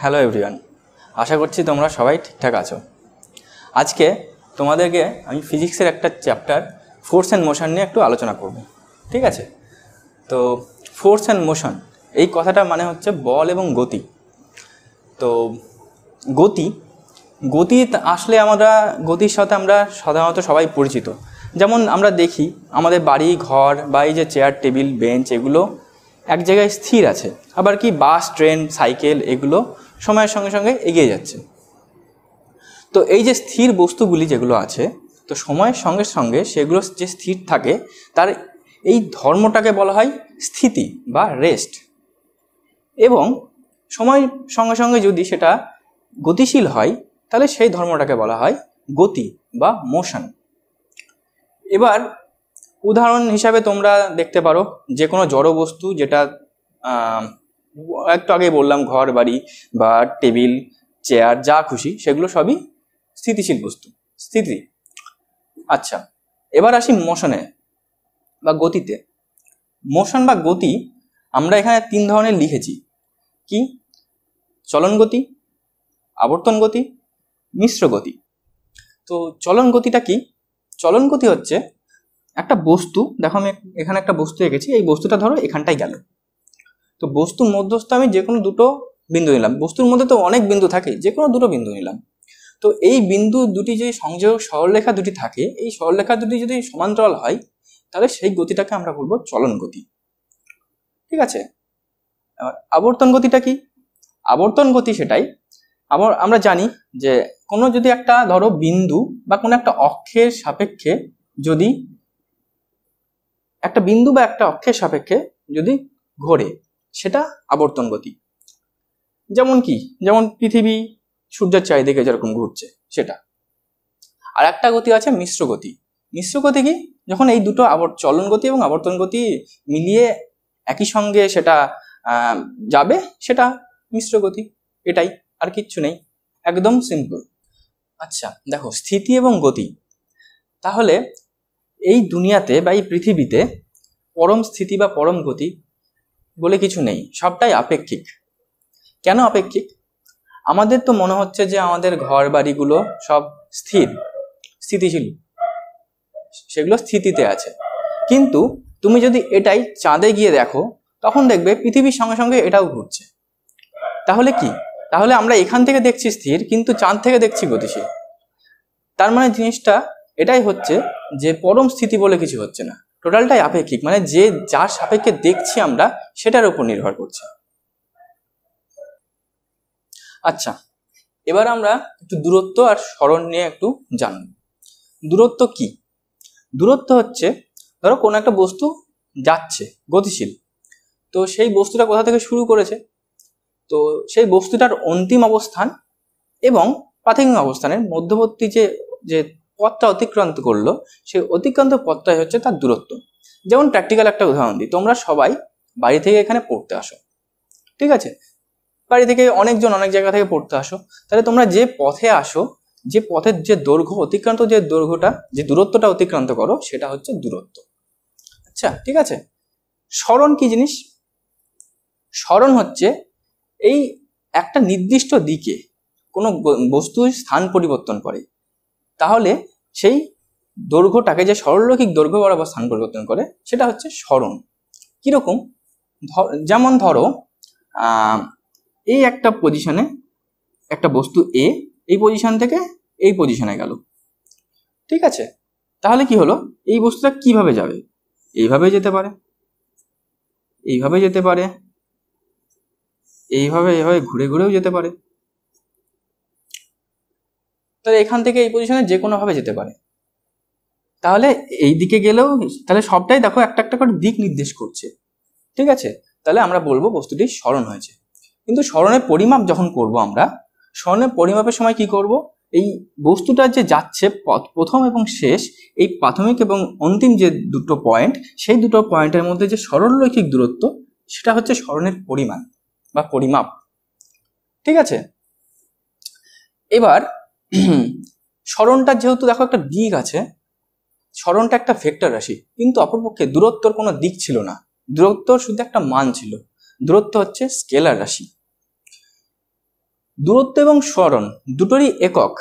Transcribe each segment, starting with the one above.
hello everyone আশা করছি তোমরা সবাই ঠিকঠাক আছো আজকে তোমাদেরকে আমি ফিজিক্সের একটা চ্যাপ্টার ফোর্স অ্যান্ড মোশন নিয়ে একটু আলোচনা করব ঠিক আছে তো ফোর্স অ্যান্ড মোশন এই কথাটা মানে হচ্ছে বল এবং গতি তো গতি গতি আসলে আমরা গতির সাথে আমরা সাধারণত সবাই পরিচিত যেমন আমরা দেখি আমাদের বাড়ি ঘর বা এই যে চেয়ার টেবিল বেঞ্চ এগুলো এক জায়গায় স্থির আছে আবার কি বাস ট্রেন সাইকেল এগুলো সময়ের সঙ্গে সঙ্গে এগিয়ে যাচ্ছে তো এই যে স্থির বস্তুগুলি যেগুলো আছে তো সময়ের সঙ্গে সঙ্গে সেগুলো যে স্থির থাকে তার এই ধর্মটাকে বলা হয় স্থিতি বা রেস্ট এবং সময়ের সঙ্গে সঙ্গে যদি সেটা গতিশীল হয় তাহলে সেই ধর্মটাকে বলা হয় গতি বা মোশন এবার উদাহরণ হিসাবে তোমরা দেখতে পারো যে কোনো জড় বস্তু যেটা একটু আগে বললাম ঘর বাড়ি বা টেবিল চেয়ার যা খুশি সেগুলো সবই স্থিতিশীল বস্তু স্থিতি আচ্ছা এবার আসি মোশনে বা গতিতে মোশন বা গতি আমরা এখানে তিন ধরনের লিখেছি কি চলন গতি আবর্তন গতি মিশ্র গতি তো চলন গতিটা কি চলন গতি হচ্ছে একটা বস্তু দেখো আমি এখানে একটা বস্তু এঁকেছি এই বস্তুটা ধরো এখানটাই গেল তো বস্তুর মধ্যস্থ আমি যে কোনো দুটো বিন্দু নিলাম বস্তুর মধ্যে তো অনেক বিন্দু থাকে যে কোনো দুটো বিন্দু নিলাম তো এই বিন্দু দুটি যে সংযোগ সরলরেখা দুটি থাকে এই সরলরেখা দুটি যদি সমান্তরাল হয় তাহলে সেই গতিটাকে আমরা বলবো চলন গতি ঠিক আছে আবর্তন গতিটা কি আবর্তন গতি সেটাই আবার আমরা জানি যে কোনো যদি একটা ধরো বিন্দু বা কোনো একটা অক্ষের সাপেক্ষে যদি একটা বিন্দু বা একটা অক্ষের সাপেক্ষে যদি ঘোরে সেটা আবর্তন গতি যেমন কি যেমন পৃথিবী সূর্যের চারিদিকে যেরকম ঘুরছে সেটা আর একটা গতি আছে মিশ্র গতি মিশ্র গতি কি যখন এই দুটো আবর চলন গতি এবং আবর্তন গতি মিলিয়ে একই সঙ্গে সেটা যাবে সেটা মিশ্র গতি এটাই আর কিচ্ছু নেই একদম সিম্পল আচ্ছা দেখো স্থিতি এবং গতি তাহলে এই দুনিয়াতে বা এই পৃথিবীতে পরম স্থিতি বা পরম গতি বলে কিছু নেই সবটাই আপেক্ষিক কেন আপেক্ষিক আমাদের তো মনে হচ্ছে যে আমাদের ঘর বাড়িগুলো সব স্থির স্থিতিশীল সেগুলো স্থিতিতে আছে কিন্তু তুমি যদি এটাই চাঁদে গিয়ে দেখো তখন দেখবে পৃথিবীর সঙ্গে সঙ্গে এটাও ঘুরছে তাহলে কি তাহলে আমরা এখান থেকে দেখছি স্থির কিন্তু চাঁদ থেকে দেখছি গতিশীল তার মানে জিনিসটা এটাই হচ্ছে যে পরম স্থিতি বলে কিছু হচ্ছে না টোটালটাই আপেক্ষিক মানে যে যার সাপেক্ষে দেখছি আমরা সেটার উপর নির্ভর করছে আচ্ছা এবার আমরা একটু দূরত্ব আর স্মরণ নিয়ে একটু জানব দূরত্ব কি দূরত্ব হচ্ছে ধরো কোনো একটা বস্তু যাচ্ছে গতিশীল তো সেই বস্তুটা কোথা থেকে শুরু করেছে তো সেই বস্তুটার অন্তিম অবস্থান এবং প্রাথমিক অবস্থানের মধ্যবর্তী যে যে পথটা অতিক্রান্ত করলো সেই অতিক্রান্ত পথটাই হচ্ছে তার দূরত্ব যেমন প্র্যাকটিক্যাল একটা উদাহরণ দিই তোমরা সবাই বাড়ি থেকে এখানে পড়তে আসো ঠিক আছে বাড়ি থেকে অনেকজন অনেক জায়গা থেকে পড়তে আসো তাহলে তোমরা যে পথে আসো যে পথের যে দৈর্ঘ্য অতিক্রান্ত যে দৈর্ঘ্যটা যে দূরত্বটা অতিক্রান্ত করো সেটা হচ্ছে দূরত্ব আচ্ছা ঠিক আছে স্মরণ কি জিনিস স্মরণ হচ্ছে এই একটা নির্দিষ্ট দিকে কোনো বস্তু স্থান পরিবর্তন করে তাহলে সেই দৈর্ঘ্যটাকে যে সরলরৈখিক দৈর্ঘ্য বরাবর স্থান পরিবর্তন করে সেটা হচ্ছে স্মরণ কীরকম যেমন ধরো এই একটা পজিশনে একটা বস্তু এ এই পজিশন থেকে এই পজিশনে গেল ঠিক আছে তাহলে কি হলো এই বস্তুটা কিভাবে যাবে এইভাবে যেতে পারে এইভাবে যেতে পারে এইভাবে এভাবে ঘুরে ঘুরেও যেতে পারে তাহলে এখান থেকে এই পজিশনে যে কোনোভাবে যেতে পারে তাহলে এই দিকে গেলেও তাহলে সবটাই দেখো একটা একটা করে দিক নির্দেশ করছে ঠিক আছে তাহলে আমরা বলবো বস্তুটি স্মরণ হয়েছে কিন্তু স্মরণের পরিমাপ যখন করব আমরা স্মরণের পরিমাপের সময় কি করব এই বস্তুটা যে যাচ্ছে প্রথম এবং শেষ এই প্রাথমিক এবং অন্তিম যে দুটো পয়েন্ট সেই দুটো পয়েন্টের মধ্যে যে সরলরৈখিক দূরত্ব সেটা হচ্ছে স্মরণের পরিমাণ বা পরিমাপ ঠিক আছে এবার স্মরণটা যেহেতু দেখো একটা দিক আছে স্মরণটা একটা ভেক্টর রাশি কিন্তু অপরপক্ষে দূরত্বর কোনো দিক ছিল না দূরত্ব শুধু একটা মান ছিল দূরত্ব হচ্ছে স্কেলার রাশি দূরত্ব এবং স্মরণ দুটোরই একক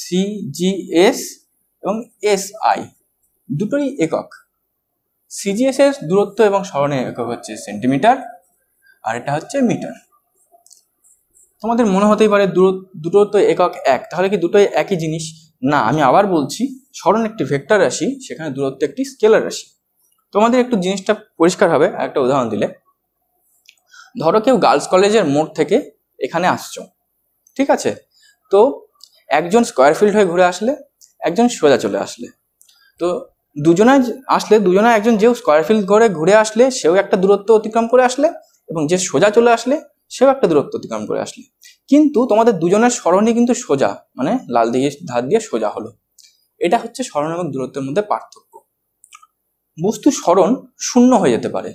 সিজিএস এবং এস আই দুটোরই একক সিজিএস এর দূরত্ব এবং স্মরণের একক হচ্ছে সেন্টিমিটার আর এটা হচ্ছে মিটার তোমাদের মনে হতেই পারে দুটো তো একক এক তাহলে কি দুটোই একই জিনিস না আমি আবার বলছি স্মরণ একটি ভেক্টর রাশি সেখানে দূরত্ব একটি স্কেলার রাশি তোমাদের একটু জিনিসটা পরিষ্কার হবে একটা উদাহরণ দিলে ধরো কেউ গার্লস কলেজের মোড় থেকে এখানে আসছো ঠিক আছে তো একজন স্কোয়ার ফিল্ড হয়ে ঘুরে আসলে একজন সোজা চলে আসলে তো দুজনে আসলে দুজনে একজন যেও স্কোয়ার ফিল্ড করে ঘুরে আসলে সেও একটা দূরত্ব অতিক্রম করে আসলে এবং যে সোজা চলে আসলে সেও একটা দূরত্ব অতিক্রম করে আসলে কিন্তু তোমাদের দুজনের স্মরণই কিন্তু সোজা মানে লাল দিয়ে ধার দিয়ে সোজা হলো এটা হচ্ছে স্মরণ এবং দূরত্বের মধ্যে পার্থক্য বস্তু স্মরণ শূন্য হয়ে যেতে পারে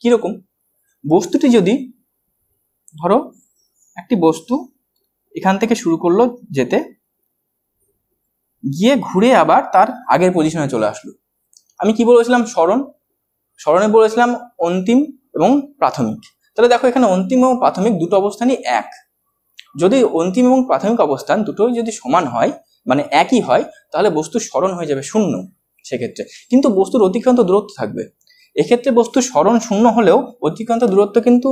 কিরকম বস্তুটি যদি ধরো একটি বস্তু এখান থেকে শুরু করলো যেতে গিয়ে ঘুরে আবার তার আগের পজিশনে চলে আসলো আমি কি বলেছিলাম স্মরণ স্মরণে বলেছিলাম অন্তিম এবং প্রাথমিক তাহলে দেখো এখানে অন্তিম এবং প্রাথমিক দুটো অবস্থানই এক যদি অন্তিম এবং প্রাথমিক অবস্থান দুটোই যদি সমান হয় মানে একই হয় তাহলে বস্তু স্মরণ হয়ে যাবে শূন্য সেক্ষেত্রে কিন্তু বস্তুর অতিক্রান্ত দূরত্ব থাকবে এক্ষেত্রে বস্তু স্মরণ শূন্য হলেও অতিক্রান্ত দূরত্ব কিন্তু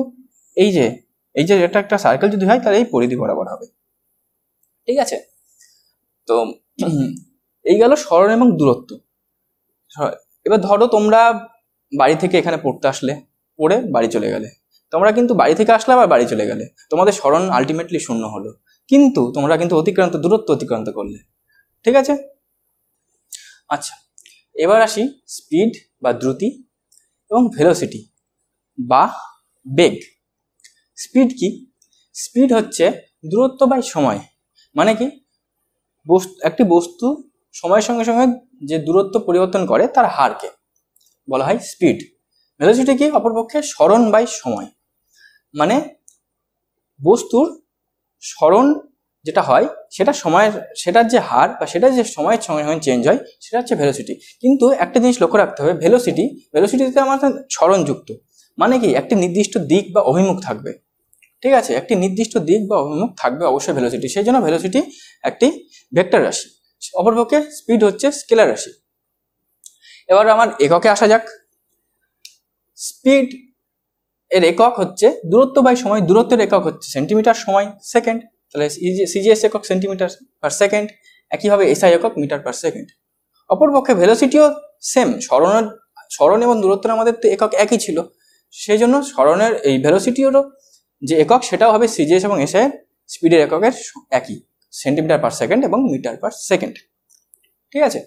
এই যে এই যে এটা একটা সার্কেল যদি হয় তাহলে এই পরিধি বরাবর হবে ঠিক আছে তো এই গেল স্মরণ এবং দূরত্ব এবার ধরো তোমরা বাড়ি থেকে এখানে পড়তে আসলে পড়ে বাড়ি চলে গেলে তোমরা কিন্তু বাড়ি থেকে আসলে আবার বাড়ি চলে গেলে তোমাদের স্মরণ আলটিমেটলি শূন্য হলো কিন্তু তোমরা কিন্তু অতিক্রান্ত দূরত্ব অতিক্রান্ত করলে ঠিক আছে আচ্ছা এবার আসি স্পিড বা দ্রুতি এবং ভেলোসিটি বা বেগ স্পিড কি স্পিড হচ্ছে দূরত্ব বাই সময় মানে কি বস্তু একটি বস্তু সময়ের সঙ্গে সঙ্গে যে দূরত্ব পরিবর্তন করে তার হারকে বলা হয় স্পিড ভেলোসিটি কি অপরপক্ষে স্মরণ বাই সময় মানে বস্তুর স্মরণ যেটা হয় সেটা সময়ের সেটার যে হার বা সেটা যে সময়ের সঙ্গে সঙ্গে চেঞ্জ হয় সেটা হচ্ছে ভেলোসিটি কিন্তু একটা জিনিস লক্ষ্য রাখতে হবে ভেলোসিটি ভেলোসিটিতে আমার স্মরণযুক্ত মানে কি একটি নির্দিষ্ট দিক বা অভিমুখ থাকবে ঠিক আছে একটি নির্দিষ্ট দিক বা অভিমুখ থাকবে অবশ্যই ভেলোসিটি সেই জন্য ভেলোসিটি একটি ভেক্টর রাশি অপরপক্ষে স্পিড হচ্ছে স্কেলার রাশি এবার আমার এককে আসা যাক স্পিড এর একক হচ্ছে দূরত্ব বাই সময় দূরত্বের একক হচ্ছে সেন্টিমিটার সময় সেকেন্ড তাহলে সিজিএস একক সেন্টিমিটার পার সেকেন্ড একইভাবে এসআই একক মিটার পার সেকেন্ড অপরপক্ষে ভেলোসিটিও সেম সরণের সরণ এবং দূরত্বের আমাদের তো একক একই ছিল সেই জন্য সরণের এই ভেলোসিটিরও যে একক সেটাও হবে সিজিএস এবং এসআই স্পিডের এককের একই সেন্টিমিটার পার সেকেন্ড এবং মিটার পার সেকেন্ড ঠিক আছে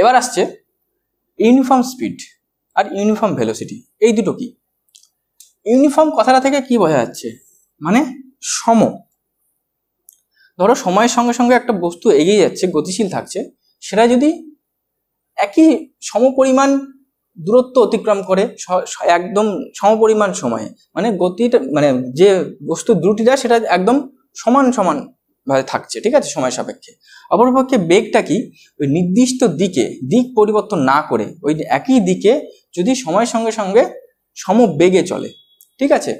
এবার আসছে ইউনিফর্ম স্পিড আর ইউনিফর্ম ভেলোসিটি এই দুটো কী ইউনিফর্ম কথাটা থেকে কি বোঝা যাচ্ছে মানে সম ধরো সময়ের সঙ্গে সঙ্গে একটা বস্তু এগিয়ে যাচ্ছে গতিশীল থাকছে সেটা যদি একই সম পরিমাণ দূরত্ব অতিক্রম করে একদম সমপরিমাণ সময়ে মানে গতিটা মানে যে বস্তু দ্রুতিটা সেটা একদম সমান সমান ভাবে থাকছে ঠিক আছে সময় সাপেক্ষে অপরপক্ষে বেগটা কি ওই নির্দিষ্ট দিকে দিক পরিবর্তন না করে ওই একই দিকে যদি সময়ের সঙ্গে সঙ্গে সম বেগে চলে ঠিক আছে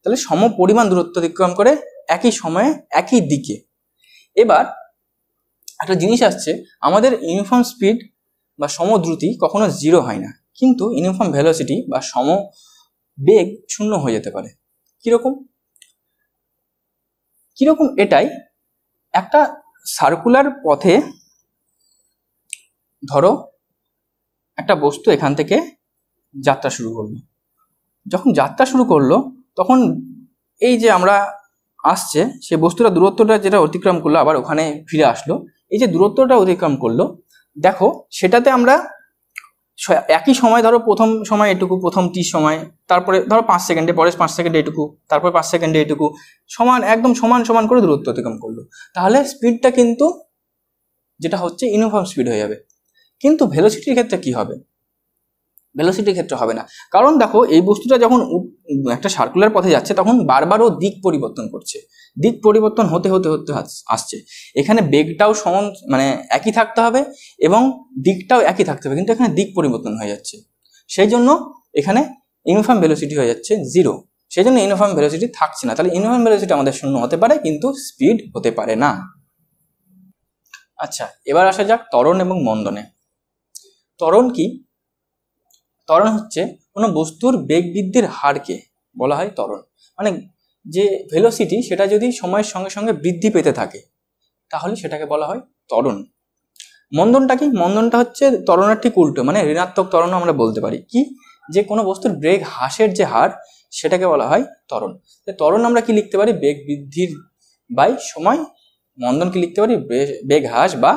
তাহলে সম পরিমাণ দূরত্ব অতিক্রম করে একই সময়ে একই দিকে এবার একটা জিনিস আসছে আমাদের ইউনিফর্ম স্পিড বা সম দ্রুতি কখনো জিরো হয় না কিন্তু ইউনিফর্ম ভ্যালোসিটি বা সম বেগ শূন্য হয়ে যেতে পারে কীরকম কীরকম এটাই একটা সার্কুলার পথে ধরো একটা বস্তু এখান থেকে যাত্রা শুরু করবে যখন যাত্রা শুরু করলো তখন এই যে আমরা আসছে সে বস্তুটা দূরত্বটা যেটা অতিক্রম করলো আবার ওখানে ফিরে আসলো এই যে দূরত্বটা অতিক্রম করলো দেখো সেটাতে আমরা একই সময় ধরো প্রথম সময় এটুকু প্রথম টি সময় তারপরে ধরো পাঁচ সেকেন্ডে পরে পাঁচ সেকেন্ডে এটুকু তারপরে পাঁচ সেকেন্ডে এটুকু সমান একদম সমান সমান করে দূরত্ব অতিক্রম করলো তাহলে স্পিডটা কিন্তু যেটা হচ্ছে ইউনিফর্ম স্পিড হয়ে যাবে কিন্তু ভেলোসিটির ক্ষেত্রে কি হবে ভেলোসিটির ক্ষেত্রে হবে না কারণ দেখো এই বস্তুটা যখন একটা সার্কুলার পথে যাচ্ছে তখন বারবারও দিক পরিবর্তন করছে দিক পরিবর্তন হতে হতে হতে আসছে এখানে বেগটাও সমান মানে একই থাকতে হবে এবং দিকটাও একই থাকতে হবে কিন্তু এখানে দিক পরিবর্তন হয়ে যাচ্ছে সেই জন্য এখানে ইউনিফর্ম ভেলোসিটি হয়ে যাচ্ছে জিরো সেই জন্য ইউনিফর্ম ভেলোসিটি থাকছে না তাহলে ইউনিফর্ম ভেলোসিটি আমাদের শূন্য হতে পারে কিন্তু স্পিড হতে পারে না আচ্ছা এবার আসা যাক তরণ এবং মন্দনে ত্বরণ কি ত্বরণ হচ্ছে কোনো বস্তুর বেগ বৃদ্ধির হারকে বলা হয় ত্বরণ মানে যে ভেলোসিটি সেটা যদি সময়ের সঙ্গে সঙ্গে বৃদ্ধি পেতে থাকে তাহলে সেটাকে বলা হয় ত্বরণ মন্দনটা কি মন্দনটা হচ্ছে ত্বরণের ঠিক উল্টো মানে ঋণাত্মক ত্বরণ আমরা বলতে পারি কি যে কোনো বস্তুর বেগ হ্রাসের যে হার সেটাকে বলা হয় ত্বরণ ত্বরণ আমরা কি লিখতে পারি বেগ বৃদ্ধির বাই সময় মন্দন কি লিখতে পারি বেগ হাস বা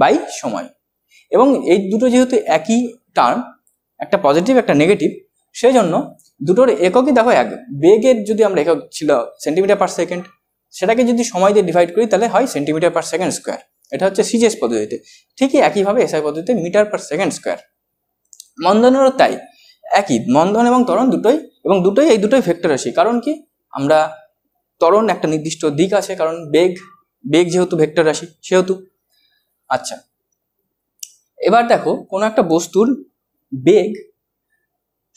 বাই সময় এবং এই দুটো যেহেতু একই টার্ম একটা পজিটিভ একটা নেগেটিভ সেই জন্য দুটোর এককই দেখো এক বেগের যদি আমরা একক ছিল সেন্টিমিটার পার সেকেন্ড সেটাকে যদি সময় দিয়ে ডিভাইড করি তাহলে হয় সেন্টিমিটার পার সেকেন্ড স্কোয়ার এটা হচ্ছে সিজিএস পদ্ধতিতে ঠিকই একইভাবে এসআই পদ্ধতিতে মিটার পার সেকেন্ড স্কোয়ার মন্দনেরও তাই একই মন্দন এবং তরণ দুটোই এবং দুটোই এই দুটোই ভেক্টর রাশি কারণ কি আমরা তরণ একটা নির্দিষ্ট দিক আছে কারণ বেগ বেগ যেহেতু ভেক্টর রাশি সেহেতু আচ্ছা এবার দেখো কোনো একটা বস্তুর বেগ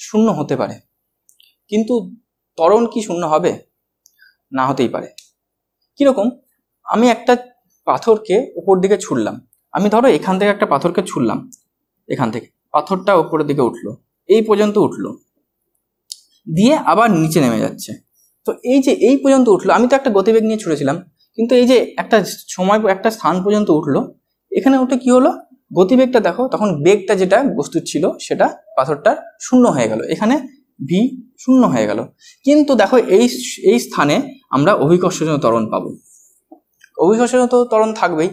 শূন্য হতে পারে কিন্তু ত্বরণ কি শূন্য হবে না হতেই পারে কীরকম আমি একটা পাথরকে ওপর দিকে ছুড়লাম আমি ধরো এখান থেকে একটা পাথরকে ছুড়লাম এখান থেকে পাথরটা ওপরের দিকে উঠলো এই পর্যন্ত উঠলো দিয়ে আবার নিচে নেমে যাচ্ছে তো এই যে এই পর্যন্ত উঠলো আমি তো একটা গতিবেগ নিয়ে ছুড়েছিলাম কিন্তু এই যে একটা সময় একটা স্থান পর্যন্ত উঠলো এখানে উঠে কি হলো গতিবেগটা দেখো তখন বেগটা যেটা বস্তুর ছিল সেটা পাথরটার শূন্য হয়ে গেল এখানে ভি শূন্য হয়ে গেল কিন্তু দেখো এই এই স্থানে আমরা অভিকর্ষজন ত্বরণ পাব অভিকর্ষজন ত্বরণ থাকবেই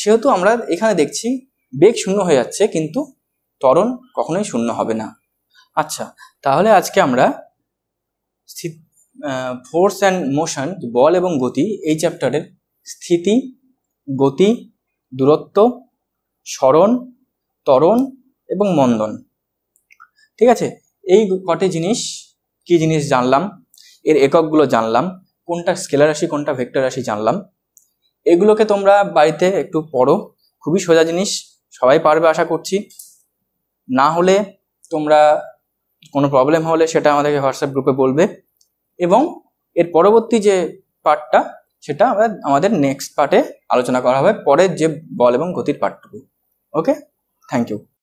সেহেতু আমরা এখানে দেখছি বেগ শূন্য হয়ে যাচ্ছে কিন্তু ত্বরণ কখনোই শূন্য হবে না আচ্ছা তাহলে আজকে আমরা ফোর্স অ্যান্ড মোশন বল এবং গতি এই চ্যাপ্টারের স্থিতি গতি দূরত্ব স্মরণ তরণ এবং মন্দন ঠিক আছে এই কটি জিনিস কি জিনিস জানলাম এর এককগুলো জানলাম কোনটা স্কেলার রাশি কোনটা ভেক্টর রাশি জানলাম এগুলোকে তোমরা বাড়িতে একটু পড়ো খুবই সোজা জিনিস সবাই পারবে আশা করছি না হলে তোমরা কোনো প্রবলেম হলে সেটা আমাদেরকে হোয়াটসঅ্যাপ গ্রুপে বলবে এবং এর পরবর্তী যে পার্টটা সেটা আমাদের আমাদের নেক্সট পার্টে আলোচনা করা হবে পরের যে বল এবং গতির পার্টটুকু okay thank you